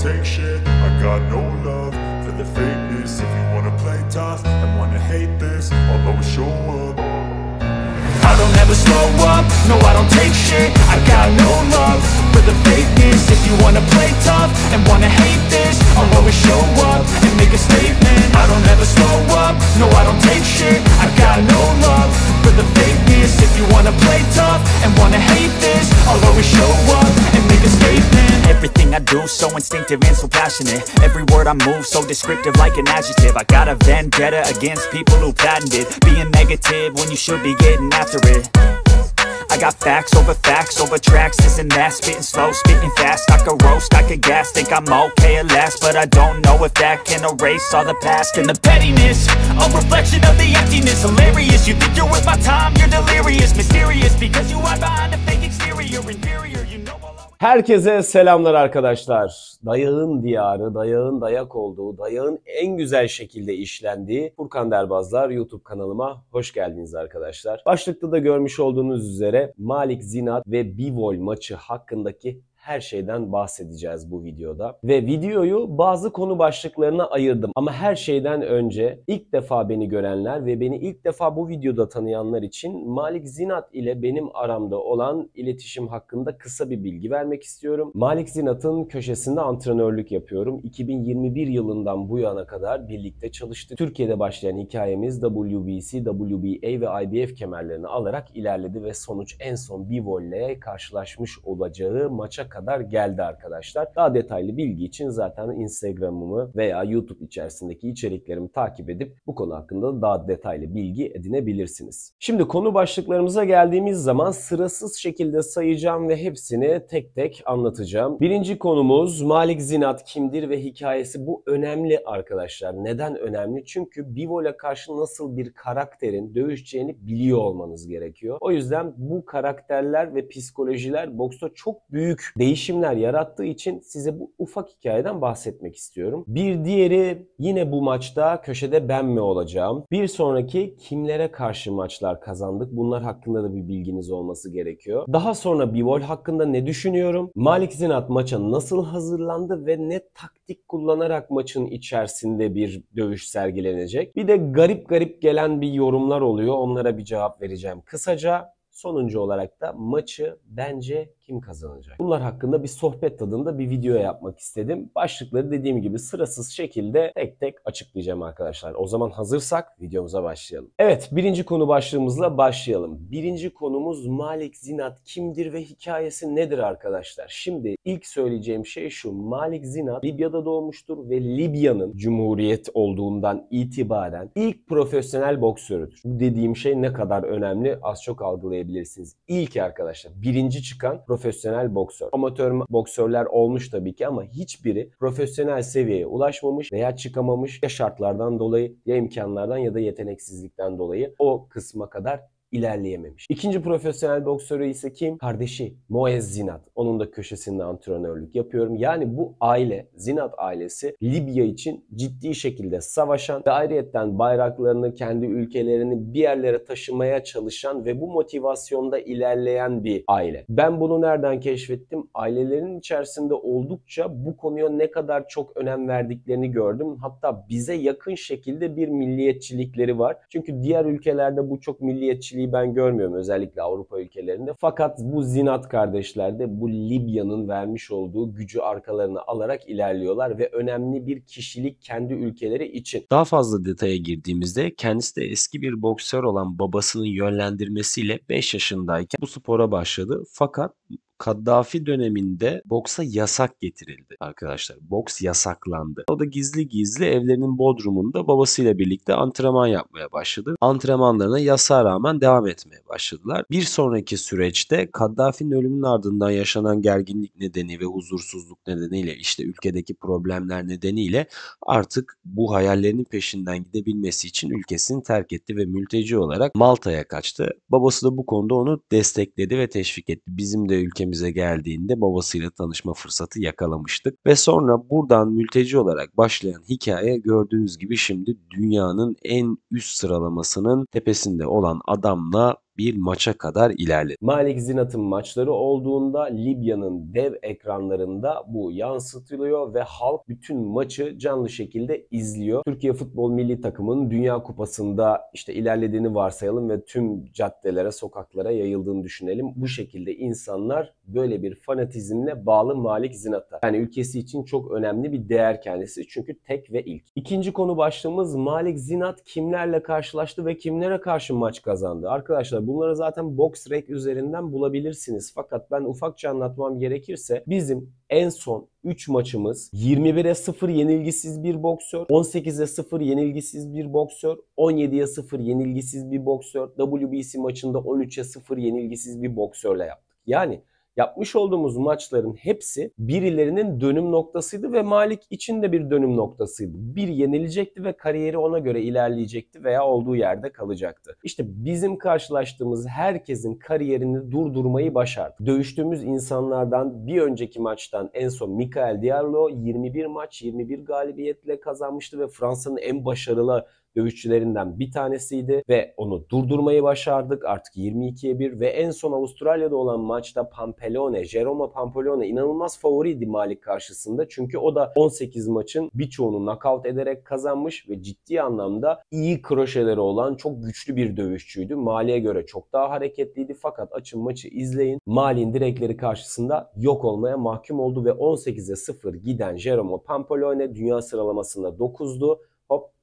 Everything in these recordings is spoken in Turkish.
take shit I got no love for the fakeness If you wanna play tough and wanna hate this I'll always show up I don't ever slow up, no I don't take shit I got no love for the fakeness If you wanna play tough and wanna hate this I'll always show up and make a statement I don't ever slow up, no I don't take shit i have got no love for the fakeness If you wanna play tough and wanna hate this I'll always show up and make a statement Everything I do so instinctive and so passionate Every word I move so descriptive like an adjective I got a vendetta against people who patented Being negative when you should be getting after it I got facts over facts over tracks, this and that Spitting slow, spitting fast, I could roast, I could gas Think I'm okay at last, but I don't know if that can erase all the past And the pettiness, a reflection of the emptiness Hilarious, you think you're worth my time, you're delirious Mysterious, because you hide behind a fake exterior Inferior Herkese selamlar arkadaşlar. Dayağın diyarı, dayağın dayak olduğu, dayağın en güzel şekilde işlendiği Furkan Derbazlar YouTube kanalıma hoş geldiniz arkadaşlar. Başlıkta da görmüş olduğunuz üzere Malik Zinat ve Bivol maçı hakkındaki her şeyden bahsedeceğiz bu videoda. Ve videoyu bazı konu başlıklarına ayırdım. Ama her şeyden önce ilk defa beni görenler ve beni ilk defa bu videoda tanıyanlar için Malik Zinat ile benim aramda olan iletişim hakkında kısa bir bilgi vermek istiyorum. Malik Zinat'ın köşesinde antrenörlük yapıyorum. 2021 yılından bu yana kadar birlikte çalıştık. Türkiye'de başlayan hikayemiz WBC, WBA ve IBF kemerlerini alarak ilerledi ve sonuç en son bir volleye karşılaşmış olacağı maça kadar kadar geldi arkadaşlar. Daha detaylı bilgi için zaten Instagram'ımı veya YouTube içerisindeki içeriklerimi takip edip bu konu hakkında daha detaylı bilgi edinebilirsiniz. Şimdi konu başlıklarımıza geldiğimiz zaman sırasız şekilde sayacağım ve hepsini tek tek anlatacağım. Birinci konumuz Malik Zinat kimdir ve hikayesi bu önemli arkadaşlar. Neden önemli? Çünkü Bivol'a karşı nasıl bir karakterin dövüşeceğini biliyor olmanız gerekiyor. O yüzden bu karakterler ve psikolojiler boksta çok büyük değil değişimler yarattığı için size bu ufak hikayeden bahsetmek istiyorum. Bir diğeri yine bu maçta köşede ben mi olacağım? Bir sonraki kimlere karşı maçlar kazandık? Bunlar hakkında da bir bilginiz olması gerekiyor. Daha sonra Bivol hakkında ne düşünüyorum? Malik Zinat maça nasıl hazırlandı ve ne taktik kullanarak maçın içerisinde bir dövüş sergilenecek? Bir de garip garip gelen bir yorumlar oluyor. Onlara bir cevap vereceğim kısaca. Sonuncu olarak da maçı bence kim kazanacak? Bunlar hakkında bir sohbet tadında bir video yapmak istedim. Başlıkları dediğim gibi sırasız şekilde tek tek açıklayacağım arkadaşlar. O zaman hazırsak videomuza başlayalım. Evet birinci konu başlığımızla başlayalım. Birinci konumuz Malik Zinat kimdir ve hikayesi nedir arkadaşlar? Şimdi ilk söyleyeceğim şey şu. Malik Zinat Libya'da doğmuştur ve Libya'nın cumhuriyet olduğundan itibaren ilk profesyonel boksörüdür. Bu dediğim şey ne kadar önemli az çok algılayabilirsiniz. İlk arkadaşlar birinci çıkan profesyonel profesyonel boksör. Amatör boksörler olmuş tabii ki ama hiçbiri profesyonel seviyeye ulaşmamış veya çıkamamış ya şartlardan dolayı ya imkanlardan ya da yeteneksizlikten dolayı o kısma kadar ilerleyememiş. İkinci profesyonel boksörü ise kim? Kardeşi Moez Zinat. Onun da köşesinde antrenörlük yapıyorum. Yani bu aile, Zinat ailesi Libya için ciddi şekilde savaşan ve ayrıyetten bayraklarını kendi ülkelerini bir yerlere taşımaya çalışan ve bu motivasyonda ilerleyen bir aile. Ben bunu nereden keşfettim? Ailelerin içerisinde oldukça bu konuya ne kadar çok önem verdiklerini gördüm. Hatta bize yakın şekilde bir milliyetçilikleri var. Çünkü diğer ülkelerde bu çok milliyetçilik kardeşliği ben görmüyorum özellikle Avrupa ülkelerinde. Fakat bu zinat kardeşler de bu Libya'nın vermiş olduğu gücü arkalarına alarak ilerliyorlar ve önemli bir kişilik kendi ülkeleri için. Daha fazla detaya girdiğimizde kendisi de eski bir boksör olan babasının yönlendirmesiyle 5 yaşındayken bu spora başladı. Fakat Kaddafi döneminde boksa yasak getirildi arkadaşlar. Boks yasaklandı. O da gizli gizli evlerinin bodrumunda babasıyla birlikte antrenman yapmaya başladı. Antrenmanlarına yasağa rağmen devam etmeye başladılar. Bir sonraki süreçte Kaddafi'nin ölümünün ardından yaşanan gerginlik nedeni ve huzursuzluk nedeniyle işte ülkedeki problemler nedeniyle artık bu hayallerinin peşinden gidebilmesi için ülkesini terk etti ve mülteci olarak Malta'ya kaçtı. Babası da bu konuda onu destekledi ve teşvik etti. Bizim de ülkemiz ülkemize geldiğinde babasıyla tanışma fırsatı yakalamıştık ve sonra buradan mülteci olarak başlayan hikaye gördüğünüz gibi şimdi dünyanın en üst sıralamasının tepesinde olan adamla bir maça kadar ilerledi. Malik Zinat'ın maçları olduğunda Libya'nın dev ekranlarında bu yansıtılıyor ve halk bütün maçı canlı şekilde izliyor. Türkiye Futbol Milli Takımı'nın Dünya Kupası'nda işte ilerlediğini varsayalım ve tüm caddelere, sokaklara yayıldığını düşünelim. Bu şekilde insanlar böyle bir fanatizmle bağlı Malik Zinat'a. Yani ülkesi için çok önemli bir değer kendisi çünkü tek ve ilk. İkinci konu başlığımız Malik Zinat kimlerle karşılaştı ve kimlere karşı maç kazandı? Arkadaşlar Bunları zaten box rec üzerinden bulabilirsiniz. Fakat ben ufakça anlatmam gerekirse bizim en son 3 maçımız 21'e 0 yenilgisiz bir boksör, 18'e 0 yenilgisiz bir boksör, 17'ye 0 yenilgisiz bir boksör, WBC maçında 13'e 0 yenilgisiz bir boksörle yaptık. Yani Yapmış olduğumuz maçların hepsi birilerinin dönüm noktasıydı ve Malik için de bir dönüm noktasıydı. Bir yenilecekti ve kariyeri ona göre ilerleyecekti veya olduğu yerde kalacaktı. İşte bizim karşılaştığımız herkesin kariyerini durdurmayı başardı. Dövüştüğümüz insanlardan bir önceki maçtan en son Mikael Diallo 21 maç 21 galibiyetle kazanmıştı ve Fransa'nın en başarılı dövüşçülerinden bir tanesiydi ve onu durdurmayı başardık. Artık 22'ye 1 ve en son Avustralya'da olan maçta Pampelone, Jerome Pampelone inanılmaz favoriydi Malik karşısında. Çünkü o da 18 maçın birçoğunu knockout ederek kazanmış ve ciddi anlamda iyi kroşeleri olan çok güçlü bir dövüşçüydü. Mali'ye göre çok daha hareketliydi fakat açın maçı izleyin. Mali'nin direkleri karşısında yok olmaya mahkum oldu ve 18'e 0 giden Jerome Pampelone dünya sıralamasında 9'du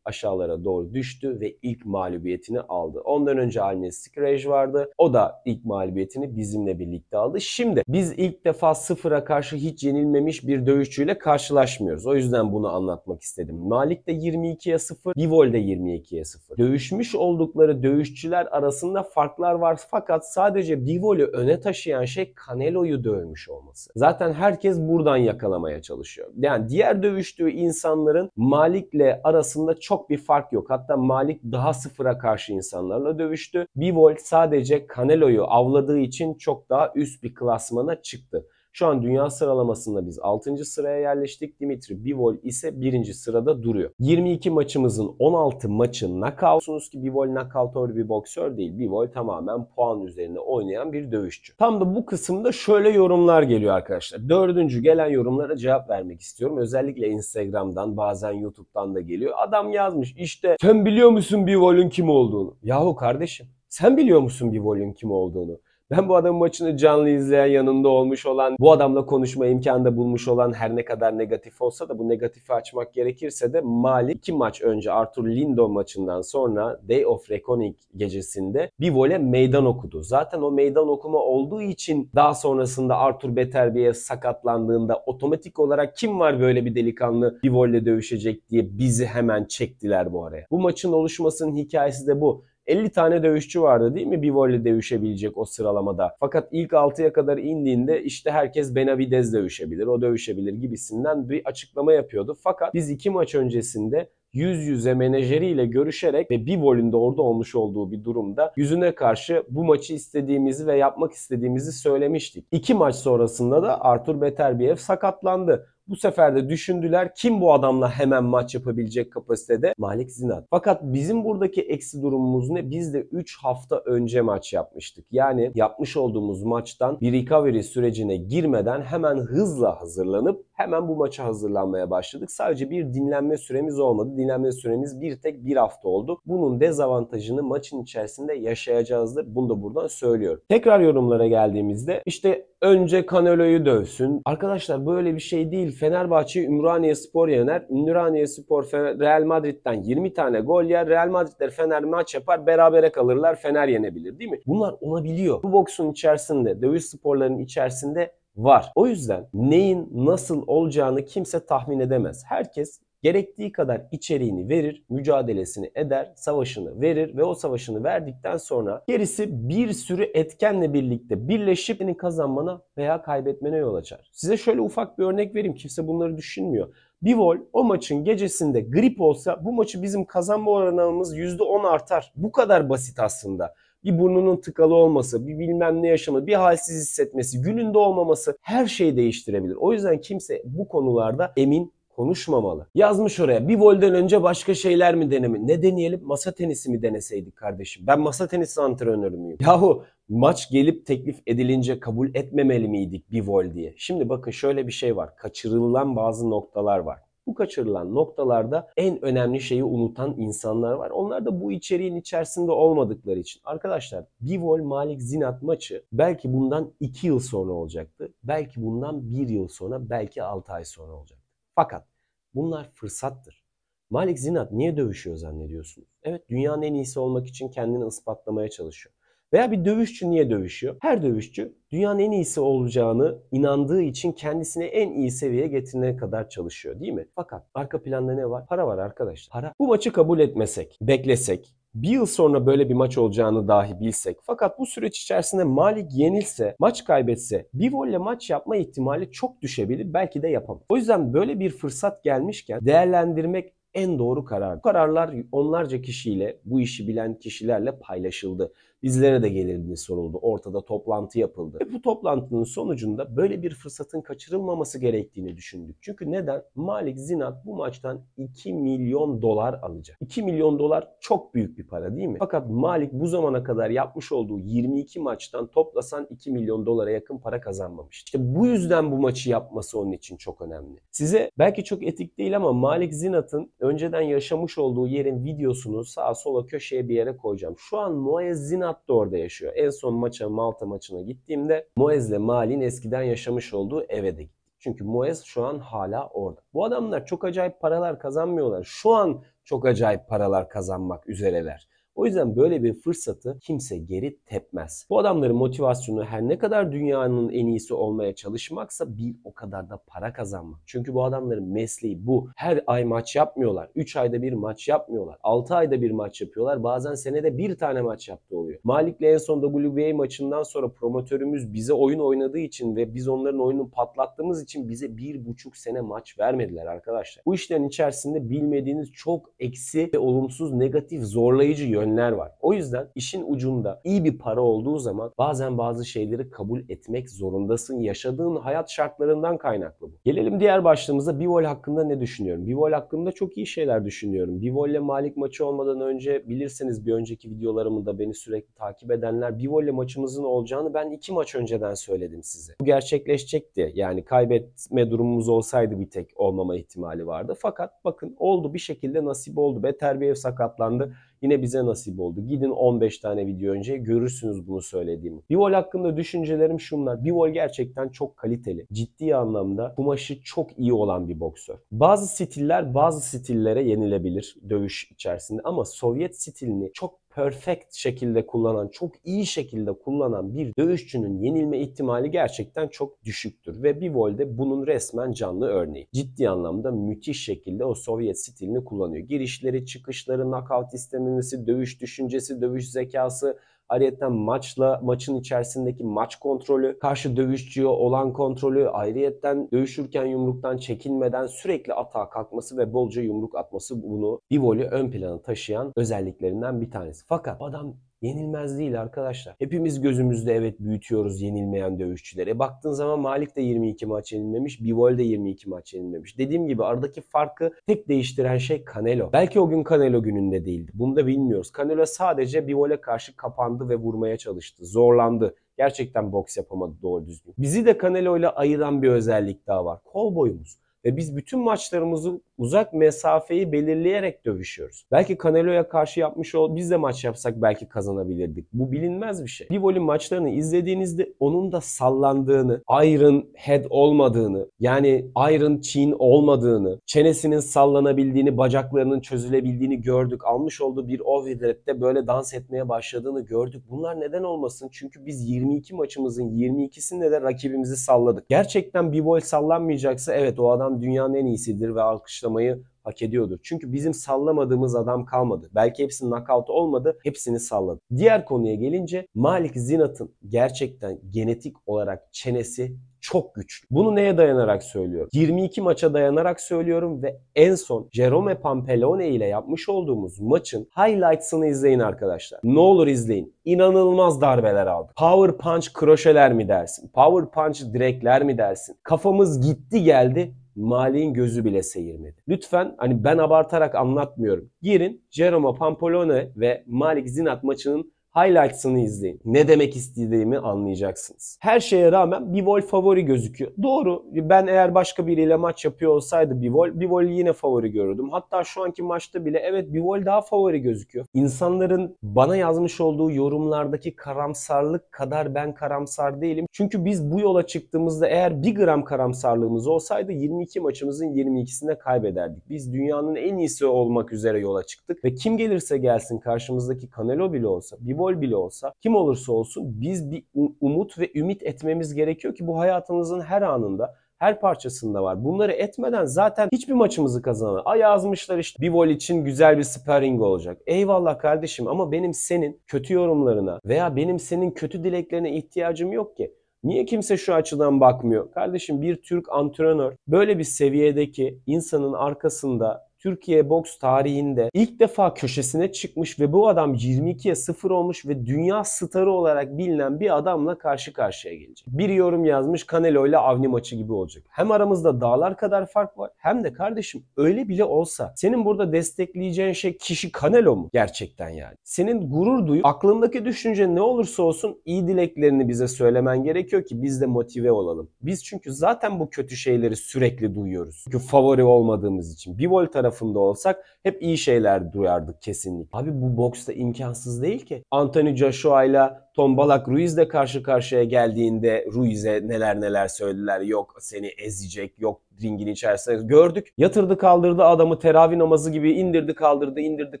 aşağılara doğru düştü ve ilk mağlubiyetini aldı. Ondan önce Alnes Skrej vardı. O da ilk mağlubiyetini bizimle birlikte aldı. Şimdi biz ilk defa sıfıra karşı hiç yenilmemiş bir dövüşçüyle karşılaşmıyoruz. O yüzden bunu anlatmak istedim. Malik de 22'ye 0, Bivol de 22'ye 0. Dövüşmüş oldukları dövüşçüler arasında farklar var fakat sadece Bivol'ü öne taşıyan şey Canelo'yu dövmüş olması. Zaten herkes buradan yakalamaya çalışıyor. Yani diğer dövüştüğü insanların Malik'le arasında çok çok bir fark yok. Hatta Malik daha sıfıra karşı insanlarla dövüştü. Bivol sadece Canelo'yu avladığı için çok daha üst bir klasmana çıktı. Şu an dünya sıralamasında biz 6. sıraya yerleştik. Dimitri Bivol ise 1. sırada duruyor. 22 maçımızın 16 maçı knockoutsunuz ki Bivol knockoutör bir boksör değil. Bivol tamamen puan üzerine oynayan bir dövüşçü. Tam da bu kısımda şöyle yorumlar geliyor arkadaşlar. Dördüncü gelen yorumlara cevap vermek istiyorum. Özellikle Instagram'dan bazen YouTube'dan da geliyor. Adam yazmış işte sen biliyor musun Bivol'ün kim olduğunu? Yahu kardeşim sen biliyor musun Bivol'ün kim olduğunu? Ben bu adamın maçını canlı izleyen yanında olmuş olan, bu adamla konuşma imkanı da bulmuş olan her ne kadar negatif olsa da bu negatifi açmak gerekirse de Mali iki maç önce Arthur Lindon maçından sonra Day of Reckoning gecesinde bir vole meydan okudu. Zaten o meydan okuma olduğu için daha sonrasında Arthur Beterbi'ye sakatlandığında otomatik olarak kim var böyle bir delikanlı bir volle dövüşecek diye bizi hemen çektiler bu araya. Bu maçın oluşmasının hikayesi de bu. 50 tane dövüşçü vardı değil mi bir volley dövüşebilecek o sıralamada. Fakat ilk 6'ya kadar indiğinde işte herkes Benavidez dövüşebilir, o dövüşebilir gibisinden bir açıklama yapıyordu. Fakat biz iki maç öncesinde yüz yüze menajeriyle görüşerek ve bir volünde orada olmuş olduğu bir durumda yüzüne karşı bu maçı istediğimizi ve yapmak istediğimizi söylemiştik. İki maç sonrasında da Artur Beterbiev sakatlandı. Bu sefer de düşündüler kim bu adamla hemen maç yapabilecek kapasitede? Malik Zinat. Fakat bizim buradaki eksi durumumuz ne? Biz de 3 hafta önce maç yapmıştık. Yani yapmış olduğumuz maçtan bir recovery sürecine girmeden hemen hızla hazırlanıp hemen bu maça hazırlanmaya başladık. Sadece bir dinlenme süremiz olmadı. Dinlenme süremiz bir tek bir hafta oldu. Bunun dezavantajını maçın içerisinde yaşayacağızdır. Bunu da buradan söylüyorum. Tekrar yorumlara geldiğimizde işte önce Canelo'yu dövsün. Arkadaşlar böyle bir şey değil. Fenerbahçe Ümraniye Spor yener. Ümraniye Spor Fener, Real Madrid'den 20 tane gol yer. Real Madrid'ler Fener maç yapar. Berabere kalırlar. Fener yenebilir değil mi? Bunlar olabiliyor. Bu boksun içerisinde, dövüş sporlarının içerisinde var. O yüzden neyin nasıl olacağını kimse tahmin edemez. Herkes gerektiği kadar içeriğini verir, mücadelesini eder, savaşını verir ve o savaşını verdikten sonra gerisi bir sürü etkenle birlikte birleşip senin kazanmana veya kaybetmene yol açar. Size şöyle ufak bir örnek vereyim. Kimse bunları düşünmüyor. Bivol o maçın gecesinde grip olsa bu maçı bizim kazanma oranımız %10 artar. Bu kadar basit aslında bir burnunun tıkalı olması, bir bilmem ne yaşamı, bir halsiz hissetmesi, gününde olmaması her şeyi değiştirebilir. O yüzden kimse bu konularda emin konuşmamalı. Yazmış oraya bir volden önce başka şeyler mi denemi? Ne deneyelim? Masa tenisi mi deneseydik kardeşim? Ben masa tenisi antrenörü müyüm? Yahu maç gelip teklif edilince kabul etmemeli miydik bir vol diye? Şimdi bakın şöyle bir şey var. Kaçırılan bazı noktalar var. Bu kaçırılan noktalarda en önemli şeyi unutan insanlar var. Onlar da bu içeriğin içerisinde olmadıkları için. Arkadaşlar Bivol Malik Zinat maçı belki bundan 2 yıl sonra olacaktı. Belki bundan 1 yıl sonra, belki 6 ay sonra olacaktı. Fakat bunlar fırsattır. Malik Zinat niye dövüşüyor zannediyorsunuz? Evet dünyanın en iyisi olmak için kendini ispatlamaya çalışıyor. Veya bir dövüşçü niye dövüşüyor? Her dövüşçü dünyanın en iyisi olacağını inandığı için kendisini en iyi seviyeye getirene kadar çalışıyor değil mi? Fakat arka planda ne var? Para var arkadaşlar. Para. Bu maçı kabul etmesek, beklesek, bir yıl sonra böyle bir maç olacağını dahi bilsek fakat bu süreç içerisinde Malik yenilse, maç kaybetse bir volle maç yapma ihtimali çok düşebilir belki de yapamaz. O yüzden böyle bir fırsat gelmişken değerlendirmek en doğru karar. Bu kararlar onlarca kişiyle, bu işi bilen kişilerle paylaşıldı bizlere de gelirini soruldu. Ortada toplantı yapıldı. Ve bu toplantının sonucunda böyle bir fırsatın kaçırılmaması gerektiğini düşündük. Çünkü neden? Malik Zinat bu maçtan 2 milyon dolar alacak. 2 milyon dolar çok büyük bir para değil mi? Fakat Malik bu zamana kadar yapmış olduğu 22 maçtan toplasan 2 milyon dolara yakın para kazanmamış. İşte bu yüzden bu maçı yapması onun için çok önemli. Size belki çok etik değil ama Malik Zinat'ın önceden yaşamış olduğu yerin videosunu sağa sola köşeye bir yere koyacağım. Şu an Muayez Zinat Tat da orada yaşıyor. En son maça Malta maçına gittiğimde Moez'le Mali'nin eskiden yaşamış olduğu eve de gittim. Çünkü Moez şu an hala orada. Bu adamlar çok acayip paralar kazanmıyorlar. Şu an çok acayip paralar kazanmak üzereler. O yüzden böyle bir fırsatı kimse geri tepmez. Bu adamların motivasyonu her ne kadar dünyanın en iyisi olmaya çalışmaksa bir o kadar da para kazanmak. Çünkü bu adamların mesleği bu. Her ay maç yapmıyorlar. 3 ayda bir maç yapmıyorlar. 6 ayda bir maç yapıyorlar. Bazen senede bir tane maç yaptığı oluyor. Malik'le en son WBA maçından sonra promotörümüz bize oyun oynadığı için ve biz onların oyununu patlattığımız için bize bir buçuk sene maç vermediler arkadaşlar. Bu işlerin içerisinde bilmediğiniz çok eksi ve olumsuz, negatif, zorlayıcı yön yönler var. O yüzden işin ucunda iyi bir para olduğu zaman bazen bazı şeyleri kabul etmek zorundasın. Yaşadığın hayat şartlarından kaynaklı bu. Gelelim diğer başlığımıza Bivol hakkında ne düşünüyorum? Bivol hakkında çok iyi şeyler düşünüyorum. Bivol ile Malik maçı olmadan önce bilirseniz bir önceki videolarımda beni sürekli takip edenler Bivol ile maçımızın olacağını ben iki maç önceden söyledim size. Bu gerçekleşecekti. Yani kaybetme durumumuz olsaydı bir tek olmama ihtimali vardı. Fakat bakın oldu bir şekilde nasip oldu. Beterbiyev sakatlandı yine bize nasip oldu. Gidin 15 tane video önce görürsünüz bunu söylediğimi. Bivol hakkında düşüncelerim şunlar. Bivol gerçekten çok kaliteli. Ciddi anlamda kumaşı çok iyi olan bir boksör. Bazı stiller bazı stillere yenilebilir dövüş içerisinde ama Sovyet stilini çok perfect şekilde kullanan, çok iyi şekilde kullanan bir dövüşçünün yenilme ihtimali gerçekten çok düşüktür. Ve Bivol'de bunun resmen canlı örneği. Ciddi anlamda müthiş şekilde o Sovyet stilini kullanıyor. Girişleri, çıkışları, knockout istememesi, dövüş düşüncesi, dövüş zekası, Ayrıyeten maçla maçın içerisindeki maç kontrolü, karşı dövüşçüye olan kontrolü, ayrıyeten dövüşürken yumruktan çekinmeden sürekli atağa kalkması ve bolca yumruk atması bunu Bivoli ön plana taşıyan özelliklerinden bir tanesi. Fakat adam yenilmez değil arkadaşlar. Hepimiz gözümüzde evet büyütüyoruz yenilmeyen dövüşçülere. Baktığın zaman Malik de 22 maç yenilmemiş, Bivol de 22 maç yenilmemiş. Dediğim gibi aradaki farkı tek değiştiren şey Canelo. Belki o gün Canelo gününde değildi. Bunu da bilmiyoruz. Canelo sadece Bivol'e karşı kapandı ve vurmaya çalıştı. Zorlandı. Gerçekten boks yapamadı doğru düzgün. Bizi de Canelo ile ayıran bir özellik daha var. Kol boyumuz. Ve biz bütün maçlarımızı uzak mesafeyi belirleyerek dövüşüyoruz. Belki Canelo'ya karşı yapmış ol biz de maç yapsak belki kazanabilirdik. Bu bilinmez bir şey. Bivoli maçlarını izlediğinizde onun da sallandığını, Iron Head olmadığını, yani Iron Chin olmadığını, çenesinin sallanabildiğini, bacaklarının çözülebildiğini gördük. Almış olduğu bir overdraft'te böyle dans etmeye başladığını gördük. Bunlar neden olmasın? Çünkü biz 22 maçımızın 22'sinde de rakibimizi salladık. Gerçekten Bivol sallanmayacaksa evet o adam dünyanın en iyisidir ve alkışlar alkışlamayı hak ediyordu. Çünkü bizim sallamadığımız adam kalmadı. Belki hepsinin knockout olmadı, hepsini salladı. Diğer konuya gelince Malik Zinat'ın gerçekten genetik olarak çenesi çok güçlü. Bunu neye dayanarak söylüyorum? 22 maça dayanarak söylüyorum ve en son Jerome Pampelone ile yapmış olduğumuz maçın highlights'ını izleyin arkadaşlar. Ne olur izleyin. İnanılmaz darbeler aldı. Power punch kroşeler mi dersin? Power punch direkler mi dersin? Kafamız gitti geldi Mali'nin gözü bile seyirmedi. Lütfen hani ben abartarak anlatmıyorum. Girin Jerome Pampolone ve Malik Zinat maçının highlights'ını izleyin. Ne demek istediğimi anlayacaksınız. Her şeye rağmen Bivol favori gözüküyor. Doğru. Ben eğer başka biriyle maç yapıyor olsaydı Bivol, Bivol'ü yine favori görürdüm. Hatta şu anki maçta bile evet Bivol daha favori gözüküyor. İnsanların bana yazmış olduğu yorumlardaki karamsarlık kadar ben karamsar değilim. Çünkü biz bu yola çıktığımızda eğer bir gram karamsarlığımız olsaydı 22 maçımızın 22'sinde kaybederdik. Biz dünyanın en iyisi olmak üzere yola çıktık ve kim gelirse gelsin karşımızdaki Canelo bile olsa Bivol gol bile olsa kim olursa olsun biz bir umut ve ümit etmemiz gerekiyor ki bu hayatımızın her anında her parçasında var. Bunları etmeden zaten hiçbir maçımızı kazanamayız. Ay yazmışlar işte bir vol için güzel bir sparring olacak. Eyvallah kardeşim ama benim senin kötü yorumlarına veya benim senin kötü dileklerine ihtiyacım yok ki. Niye kimse şu açıdan bakmıyor? Kardeşim bir Türk antrenör böyle bir seviyedeki insanın arkasında Türkiye boks tarihinde ilk defa köşesine çıkmış ve bu adam 22'ye 0 olmuş ve dünya starı olarak bilinen bir adamla karşı karşıya gelecek. Bir yorum yazmış Canelo ile Avni maçı gibi olacak. Hem aramızda dağlar kadar fark var hem de kardeşim öyle bile olsa senin burada destekleyeceğin şey kişi Canelo mu? Gerçekten yani. Senin gurur duyup aklındaki düşünce ne olursa olsun iyi dileklerini bize söylemen gerekiyor ki biz de motive olalım. Biz çünkü zaten bu kötü şeyleri sürekli duyuyoruz. Çünkü favori olmadığımız için. Bivol tarafı tarafında olsak hep iyi şeyler duyardık kesinlikle. Abi bu boksta imkansız değil ki. Anthony Joshua ile Tom Balak Ruiz de karşı karşıya geldiğinde Ruiz'e neler neler söylediler. Yok seni ezecek, yok ringin içerisinde gördük. Yatırdı kaldırdı adamı teravih namazı gibi indirdi kaldırdı indirdi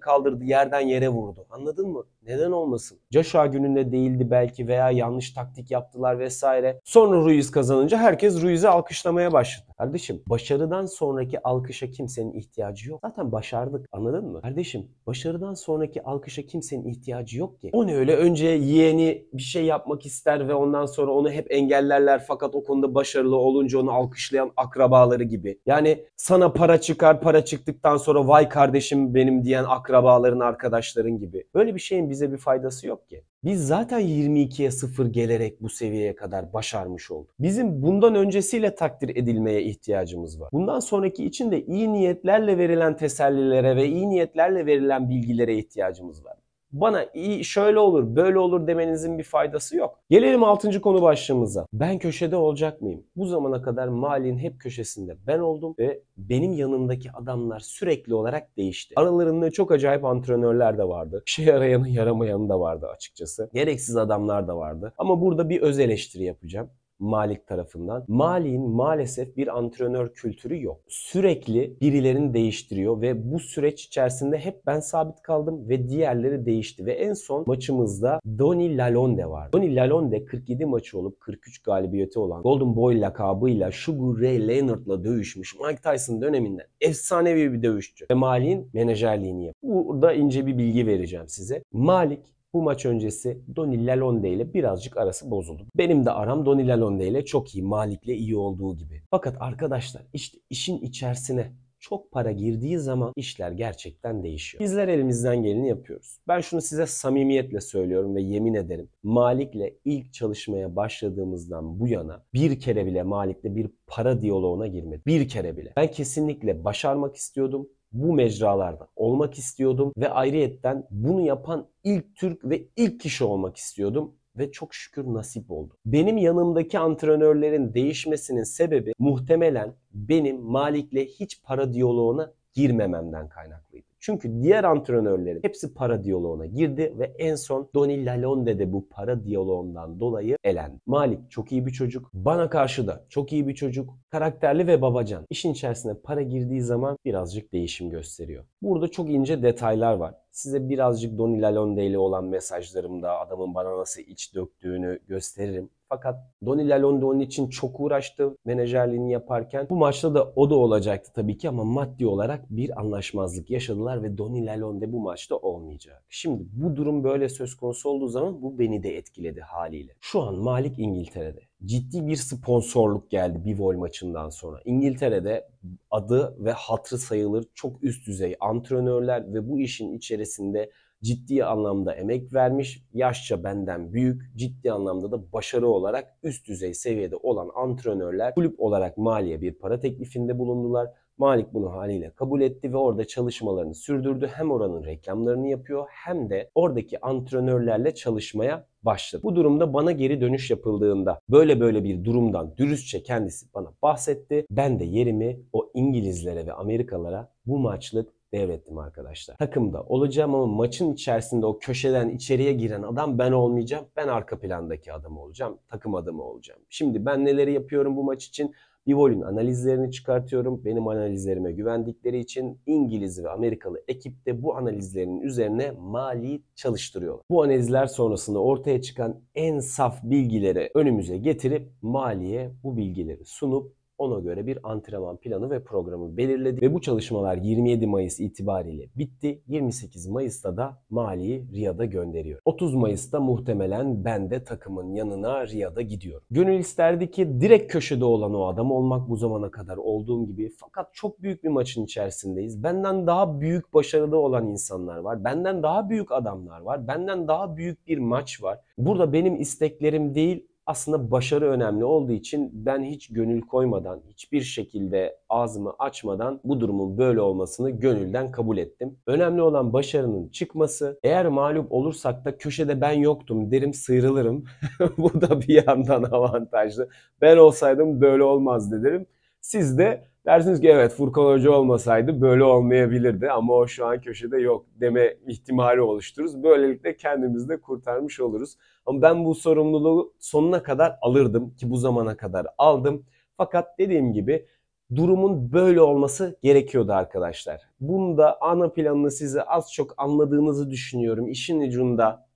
kaldırdı yerden yere vurdu. Anladın mı? Neden olmasın? Joshua gününde değildi belki veya yanlış taktik yaptılar vesaire. Sonra Ruiz kazanınca herkes Ruiz'i alkışlamaya başladı. Kardeşim başarıdan sonraki alkışa kimsenin ihtiyacı yok. Zaten başardık anladın mı? Kardeşim başarıdan sonraki alkışa kimsenin ihtiyacı yok ki. O ne öyle önce yeğeni bir şey yapmak ister ve ondan sonra onu hep engellerler fakat o konuda başarılı olunca onu alkışlayan akraba akrabaları gibi. Yani sana para çıkar, para çıktıktan sonra vay kardeşim benim diyen akrabaların, arkadaşların gibi. Böyle bir şeyin bize bir faydası yok ki. Biz zaten 22'ye 0 gelerek bu seviyeye kadar başarmış olduk. Bizim bundan öncesiyle takdir edilmeye ihtiyacımız var. Bundan sonraki için de iyi niyetlerle verilen tesellilere ve iyi niyetlerle verilen bilgilere ihtiyacımız var bana iyi şöyle olur böyle olur demenizin bir faydası yok. Gelelim 6. konu başlığımıza. Ben köşede olacak mıyım? Bu zamana kadar Mali'nin hep köşesinde ben oldum ve benim yanımdaki adamlar sürekli olarak değişti. Aralarında çok acayip antrenörler de vardı. Şey arayanı yaramayanı da vardı açıkçası. Gereksiz adamlar da vardı. Ama burada bir öz eleştiri yapacağım. Malik tarafından. Malik'in maalesef bir antrenör kültürü yok. Sürekli birilerini değiştiriyor ve bu süreç içerisinde hep ben sabit kaldım ve diğerleri değişti. Ve en son maçımızda Donny Lalonde var. Donny Lalonde 47 maçı olup 43 galibiyeti olan Golden Boy lakabıyla Sugar Ray Leonard'la dövüşmüş Mike Tyson döneminden efsanevi bir dövüşçü ve Malik'in menajerliğini yapıyor. Burada ince bir bilgi vereceğim size. Malik bu maç öncesi Doni Lalonde ile birazcık arası bozuldu. Benim de aram Doni Lalonde ile çok iyi. Malik'le iyi olduğu gibi. Fakat arkadaşlar işte işin içerisine çok para girdiği zaman işler gerçekten değişiyor. Bizler elimizden geleni yapıyoruz. Ben şunu size samimiyetle söylüyorum ve yemin ederim. Malik'le ilk çalışmaya başladığımızdan bu yana bir kere bile Malik'le bir para diyaloğuna girmedim. Bir kere bile. Ben kesinlikle başarmak istiyordum bu mecralarda olmak istiyordum ve ayrıyetten bunu yapan ilk Türk ve ilk kişi olmak istiyordum ve çok şükür nasip oldu. Benim yanımdaki antrenörlerin değişmesinin sebebi muhtemelen benim Malik'le hiç para diyaloğuna girmememden kaynaklıydı. Çünkü diğer antrenörlerin hepsi para diyaloğuna girdi ve en son Doni Lalonde de bu para diyaloğundan dolayı elendi. Malik çok iyi bir çocuk. Bana karşı da çok iyi bir çocuk. Karakterli ve babacan. İşin içerisine para girdiği zaman birazcık değişim gösteriyor. Burada çok ince detaylar var. Size birazcık Doni Lalonde ile olan mesajlarımda adamın bana nasıl iç döktüğünü gösteririm. Fakat Doni Lalonde onun için çok uğraştı menajerliğini yaparken. Bu maçta da o da olacaktı tabii ki ama maddi olarak bir anlaşmazlık yaşadılar ve Doni Lalonde bu maçta olmayacak. Şimdi bu durum böyle söz konusu olduğu zaman bu beni de etkiledi haliyle. Şu an Malik İngiltere'de ciddi bir sponsorluk geldi Bivol maçından sonra. İngiltere'de adı ve hatrı sayılır çok üst düzey antrenörler ve bu işin içerisinde ciddi anlamda emek vermiş, yaşça benden büyük, ciddi anlamda da başarı olarak üst düzey seviyede olan antrenörler kulüp olarak maliye bir para teklifinde bulundular Malik bunu haliyle kabul etti ve orada çalışmalarını sürdürdü. Hem oranın reklamlarını yapıyor hem de oradaki antrenörlerle çalışmaya başladı. Bu durumda bana geri dönüş yapıldığında böyle böyle bir durumdan dürüstçe kendisi bana bahsetti. Ben de yerimi o İngilizlere ve Amerikalara bu maçlık devrettim arkadaşlar. Takımda olacağım ama maçın içerisinde o köşeden içeriye giren adam ben olmayacağım. Ben arka plandaki adam olacağım. Takım adamı olacağım. Şimdi ben neleri yapıyorum bu maç için? Bivol'ün analizlerini çıkartıyorum. Benim analizlerime güvendikleri için İngiliz ve Amerikalı ekip de bu analizlerin üzerine mali çalıştırıyor. Bu analizler sonrasında ortaya çıkan en saf bilgileri önümüze getirip maliye bu bilgileri sunup ona göre bir antrenman planı ve programı belirledi ve bu çalışmalar 27 Mayıs itibariyle bitti. 28 Mayıs'ta da Mali'yi Riyad'a gönderiyor. 30 Mayıs'ta muhtemelen ben de takımın yanına Riyad'a gidiyorum. Gönül isterdi ki direkt köşede olan o adam olmak bu zamana kadar olduğum gibi fakat çok büyük bir maçın içerisindeyiz. Benden daha büyük başarılı olan insanlar var. Benden daha büyük adamlar var. Benden daha büyük bir maç var. Burada benim isteklerim değil aslında başarı önemli olduğu için ben hiç gönül koymadan, hiçbir şekilde ağzımı açmadan bu durumun böyle olmasını gönülden kabul ettim. Önemli olan başarının çıkması. Eğer mağlup olursak da köşede ben yoktum derim sıyrılırım. bu da bir yandan avantajlı. Ben olsaydım böyle olmaz derim. Siz de dersiniz ki evet Furkan Hoca olmasaydı böyle olmayabilirdi ama o şu an köşede yok deme ihtimali oluştururuz. Böylelikle kendimizi de kurtarmış oluruz. Ama ben bu sorumluluğu sonuna kadar alırdım ki bu zamana kadar aldım. Fakat dediğim gibi durumun böyle olması gerekiyordu arkadaşlar. Bunu da ana planını size az çok anladığınızı düşünüyorum. İşin ucunda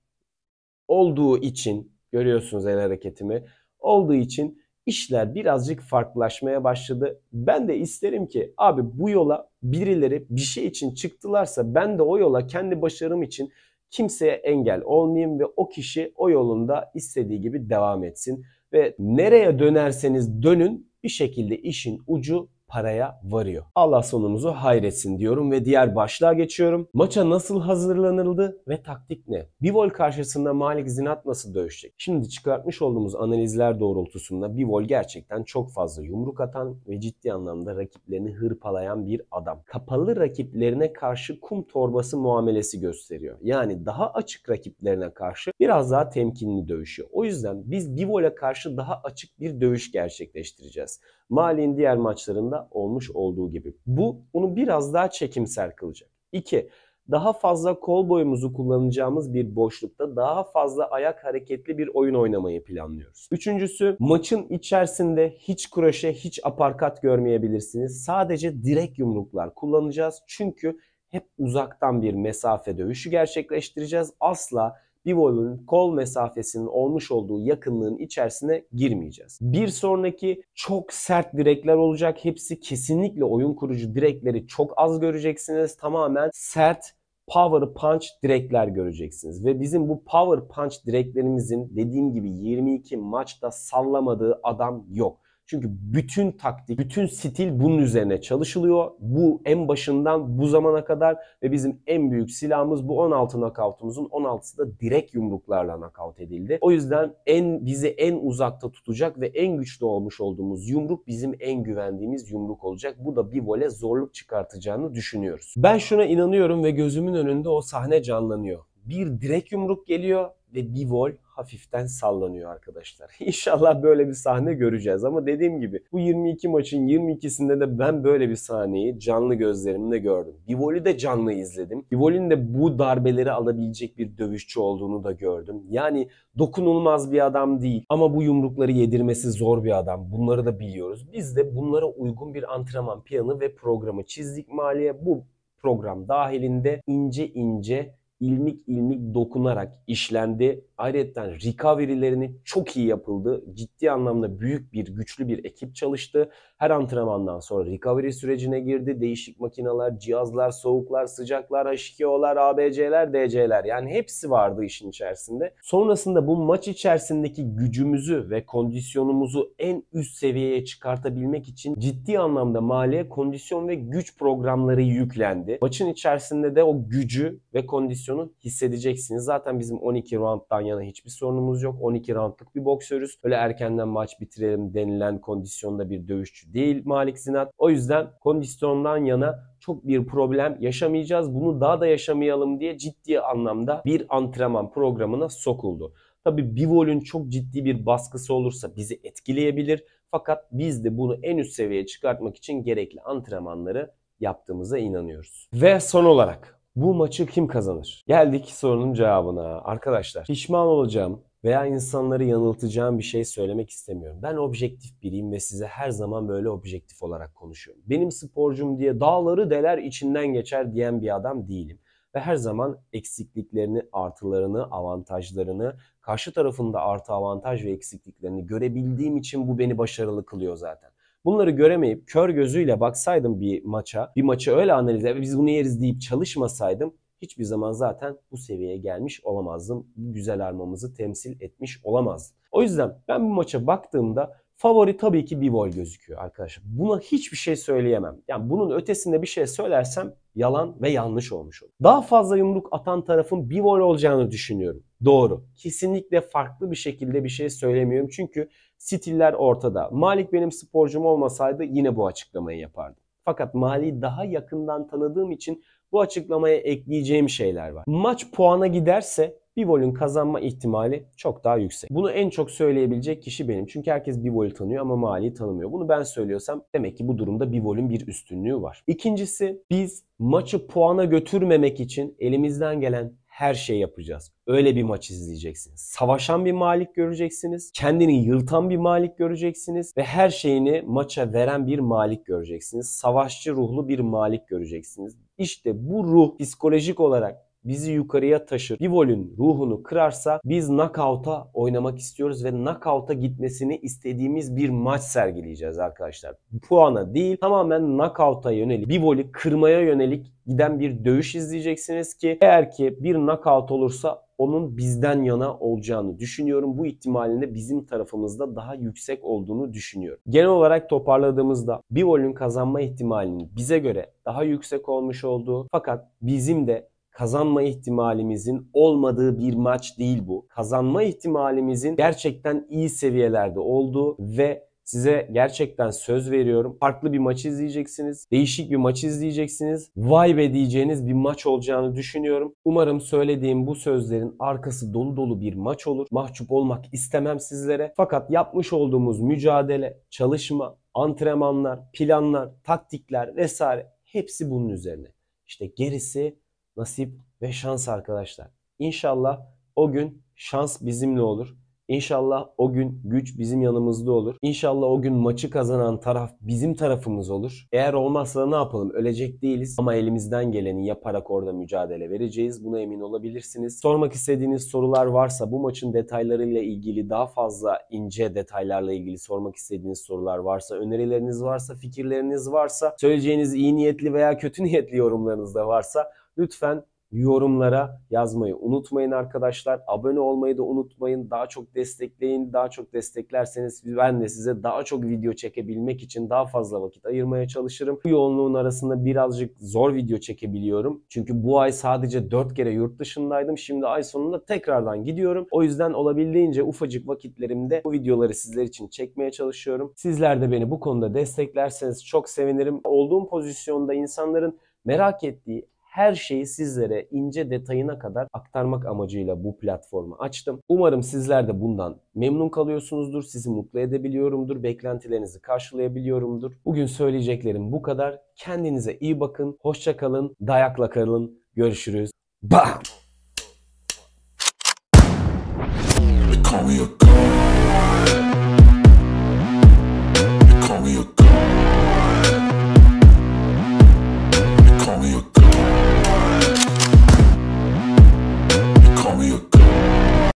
olduğu için görüyorsunuz el hareketimi olduğu için işler birazcık farklılaşmaya başladı. Ben de isterim ki abi bu yola birileri bir şey için çıktılarsa ben de o yola kendi başarım için kimseye engel olmayayım ve o kişi o yolunda istediği gibi devam etsin. Ve nereye dönerseniz dönün bir şekilde işin ucu paraya varıyor. Allah sonumuzu hayretsin diyorum ve diğer başlığa geçiyorum. Maça nasıl hazırlanıldı ve taktik ne? Bivol karşısında Malik Zinat nasıl dövüşecek? Şimdi çıkartmış olduğumuz analizler doğrultusunda Bivol gerçekten çok fazla yumruk atan ve ciddi anlamda rakiplerini hırpalayan bir adam. Kapalı rakiplerine karşı kum torbası muamelesi gösteriyor. Yani daha açık rakiplerine karşı biraz daha temkinli dövüşüyor. O yüzden biz Bivol'e karşı daha açık bir dövüş gerçekleştireceğiz. Malik'in diğer maçlarında olmuş olduğu gibi. Bu bunu biraz daha çekimsel kılacak. 2. Daha fazla kol boyumuzu kullanacağımız bir boşlukta daha fazla ayak hareketli bir oyun oynamayı planlıyoruz. Üçüncüsü maçın içerisinde hiç kuraşe, hiç aparkat görmeyebilirsiniz. Sadece direkt yumruklar kullanacağız. Çünkü hep uzaktan bir mesafe dövüşü gerçekleştireceğiz. Asla bivolun kol mesafesinin olmuş olduğu yakınlığın içerisine girmeyeceğiz. Bir sonraki çok sert direkler olacak. Hepsi kesinlikle oyun kurucu direkleri çok az göreceksiniz. Tamamen sert power punch direkler göreceksiniz. Ve bizim bu power punch direklerimizin dediğim gibi 22 maçta sallamadığı adam yok. Çünkü bütün taktik, bütün stil bunun üzerine çalışılıyor. Bu en başından bu zamana kadar ve bizim en büyük silahımız bu 16 nakavtumuzun 16'sı da direkt yumruklarla nakavt edildi. O yüzden en bizi en uzakta tutacak ve en güçlü olmuş olduğumuz yumruk bizim en güvendiğimiz yumruk olacak. Bu da bir vole zorluk çıkartacağını düşünüyoruz. Ben şuna inanıyorum ve gözümün önünde o sahne canlanıyor. Bir direk yumruk geliyor ve bir vol hafiften sallanıyor arkadaşlar. İnşallah böyle bir sahne göreceğiz ama dediğim gibi bu 22 maçın 22'sinde de ben böyle bir sahneyi canlı gözlerimle gördüm. Bivol'i de canlı izledim. Bivol'in de bu darbeleri alabilecek bir dövüşçü olduğunu da gördüm. Yani dokunulmaz bir adam değil ama bu yumrukları yedirmesi zor bir adam. Bunları da biliyoruz. Biz de bunlara uygun bir antrenman planı ve programı çizdik maliye. Bu program dahilinde ince ince ilmik ilmik dokunarak işlendi. Ayrıca recovery'lerini çok iyi yapıldı. Ciddi anlamda büyük bir güçlü bir ekip çalıştı. Her antrenmandan sonra recovery sürecine girdi. Değişik makineler, cihazlar, soğuklar, sıcaklar, H2O'lar, ABC'ler, DC'ler yani hepsi vardı işin içerisinde. Sonrasında bu maç içerisindeki gücümüzü ve kondisyonumuzu en üst seviyeye çıkartabilmek için ciddi anlamda maliye kondisyon ve güç programları yüklendi. Maçın içerisinde de o gücü ve kondisyonu motivasyonu hissedeceksiniz. Zaten bizim 12 round'dan yana hiçbir sorunumuz yok. 12 round'lık bir boksörüz. Öyle erkenden maç bitirelim denilen kondisyonda bir dövüşçü değil Malik Sinat. O yüzden kondisyondan yana çok bir problem yaşamayacağız. Bunu daha da yaşamayalım diye ciddi anlamda bir antrenman programına sokuldu. Tabi Bivol'ün çok ciddi bir baskısı olursa bizi etkileyebilir. Fakat biz de bunu en üst seviyeye çıkartmak için gerekli antrenmanları yaptığımıza inanıyoruz. Ve son olarak bu maçı kim kazanır? Geldik sorunun cevabına. Arkadaşlar pişman olacağım veya insanları yanıltacağım bir şey söylemek istemiyorum. Ben objektif biriyim ve size her zaman böyle objektif olarak konuşuyorum. Benim sporcum diye dağları deler içinden geçer diyen bir adam değilim. Ve her zaman eksikliklerini, artılarını, avantajlarını, karşı tarafında artı avantaj ve eksikliklerini görebildiğim için bu beni başarılı kılıyor zaten. Bunları göremeyip kör gözüyle baksaydım bir maça, bir maçı öyle analiz edip biz bunu yeriz deyip çalışmasaydım hiçbir zaman zaten bu seviyeye gelmiş olamazdım. Bu güzel armamızı temsil etmiş olamazdım. O yüzden ben bu maça baktığımda favori tabii ki Bivol gözüküyor arkadaşlar. Buna hiçbir şey söyleyemem. Yani bunun ötesinde bir şey söylersem yalan ve yanlış olmuş olur. Daha fazla yumruk atan tarafın bir gol olacağını düşünüyorum. Doğru. Kesinlikle farklı bir şekilde bir şey söylemiyorum. Çünkü stiller ortada. Malik benim sporcum olmasaydı yine bu açıklamayı yapardım. Fakat Malik'i daha yakından tanıdığım için bu açıklamaya ekleyeceğim şeyler var. Maç puana giderse Bivol'ün kazanma ihtimali çok daha yüksek. Bunu en çok söyleyebilecek kişi benim. Çünkü herkes Bivol'ü tanıyor ama Mali'yi tanımıyor. Bunu ben söylüyorsam demek ki bu durumda Bivol'ün bir üstünlüğü var. İkincisi biz maçı puana götürmemek için elimizden gelen her şeyi yapacağız. Öyle bir maç izleyeceksiniz. Savaşan bir Malik göreceksiniz. Kendini yırtan bir Malik göreceksiniz. Ve her şeyini maça veren bir Malik göreceksiniz. Savaşçı ruhlu bir Malik göreceksiniz. İşte bu ruh psikolojik olarak bizi yukarıya taşır. Bivol'ün ruhunu kırarsa biz knockout'a oynamak istiyoruz ve knockout'a gitmesini istediğimiz bir maç sergileyeceğiz arkadaşlar. Puana değil tamamen knockout'a yönelik, Bivol'i kırmaya yönelik giden bir dövüş izleyeceksiniz ki eğer ki bir knockout olursa onun bizden yana olacağını düşünüyorum. Bu ihtimalinde bizim tarafımızda daha yüksek olduğunu düşünüyorum. Genel olarak toparladığımızda Bivol'ün kazanma ihtimalinin bize göre daha yüksek olmuş olduğu fakat bizim de kazanma ihtimalimizin olmadığı bir maç değil bu. Kazanma ihtimalimizin gerçekten iyi seviyelerde olduğu ve Size gerçekten söz veriyorum. Farklı bir maç izleyeceksiniz. Değişik bir maç izleyeceksiniz. Vay be diyeceğiniz bir maç olacağını düşünüyorum. Umarım söylediğim bu sözlerin arkası dolu dolu bir maç olur. Mahcup olmak istemem sizlere. Fakat yapmış olduğumuz mücadele, çalışma, antrenmanlar, planlar, taktikler vesaire hepsi bunun üzerine. İşte gerisi nasip ve şans arkadaşlar. İnşallah o gün şans bizimle olur. İnşallah o gün güç bizim yanımızda olur. İnşallah o gün maçı kazanan taraf bizim tarafımız olur. Eğer olmazsa ne yapalım? Ölecek değiliz ama elimizden geleni yaparak orada mücadele vereceğiz. Buna emin olabilirsiniz. Sormak istediğiniz sorular varsa bu maçın detaylarıyla ilgili daha fazla ince detaylarla ilgili sormak istediğiniz sorular varsa, önerileriniz varsa, fikirleriniz varsa, söyleyeceğiniz iyi niyetli veya kötü niyetli yorumlarınız da varsa Lütfen yorumlara yazmayı unutmayın arkadaşlar. Abone olmayı da unutmayın. Daha çok destekleyin. Daha çok desteklerseniz ben de size daha çok video çekebilmek için daha fazla vakit ayırmaya çalışırım. Bu yoğunluğun arasında birazcık zor video çekebiliyorum. Çünkü bu ay sadece 4 kere yurt dışındaydım. Şimdi ay sonunda tekrardan gidiyorum. O yüzden olabildiğince ufacık vakitlerimde bu videoları sizler için çekmeye çalışıyorum. Sizler de beni bu konuda desteklerseniz çok sevinirim. Olduğum pozisyonda insanların merak ettiği her şeyi sizlere ince detayına kadar aktarmak amacıyla bu platformu açtım. Umarım sizler de bundan memnun kalıyorsunuzdur, sizi mutlu edebiliyorumdur, beklentilerinizi karşılayabiliyorumdur. Bugün söyleyeceklerim bu kadar. Kendinize iyi bakın, hoşça kalın, dayakla kalın. Görüşürüz. Bam!